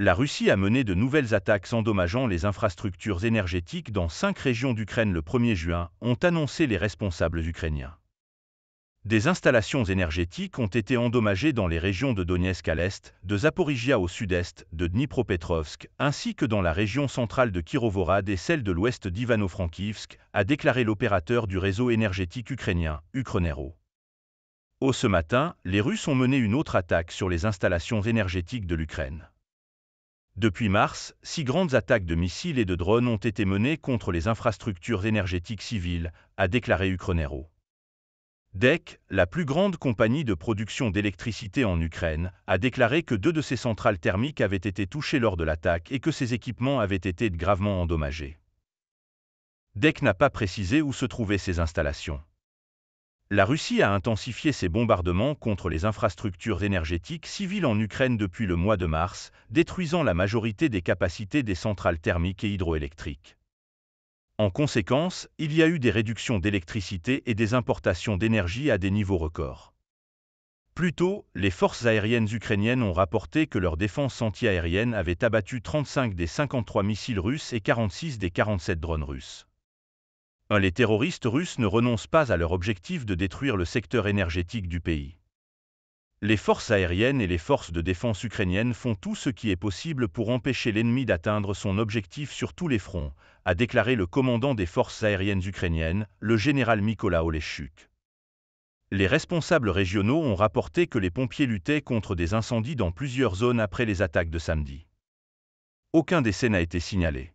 la Russie a mené de nouvelles attaques endommageant les infrastructures énergétiques dans cinq régions d'Ukraine le 1er juin, ont annoncé les responsables ukrainiens. Des installations énergétiques ont été endommagées dans les régions de Donetsk à l'est, de Zaporizhia au sud-est, de Dnipropetrovsk, ainsi que dans la région centrale de Kirovorad et celle de l'ouest d'Ivano-Frankivsk, a déclaré l'opérateur du réseau énergétique ukrainien, Ukrenero. Au ce matin, les Russes ont mené une autre attaque sur les installations énergétiques de l'Ukraine. Depuis mars, six grandes attaques de missiles et de drones ont été menées contre les infrastructures énergétiques civiles, a déclaré Ukrenero. DEC, la plus grande compagnie de production d'électricité en Ukraine, a déclaré que deux de ses centrales thermiques avaient été touchées lors de l'attaque et que ses équipements avaient été gravement endommagés. DEC n'a pas précisé où se trouvaient ces installations. La Russie a intensifié ses bombardements contre les infrastructures énergétiques civiles en Ukraine depuis le mois de mars, détruisant la majorité des capacités des centrales thermiques et hydroélectriques. En conséquence, il y a eu des réductions d'électricité et des importations d'énergie à des niveaux records. Plus tôt, les forces aériennes ukrainiennes ont rapporté que leur défense antiaérienne avait abattu 35 des 53 missiles russes et 46 des 47 drones russes. Les terroristes russes ne renoncent pas à leur objectif de détruire le secteur énergétique du pays. Les forces aériennes et les forces de défense ukrainiennes font tout ce qui est possible pour empêcher l'ennemi d'atteindre son objectif sur tous les fronts, a déclaré le commandant des forces aériennes ukrainiennes, le général Mykola Oleschuk. Les responsables régionaux ont rapporté que les pompiers luttaient contre des incendies dans plusieurs zones après les attaques de samedi. Aucun décès n'a été signalé.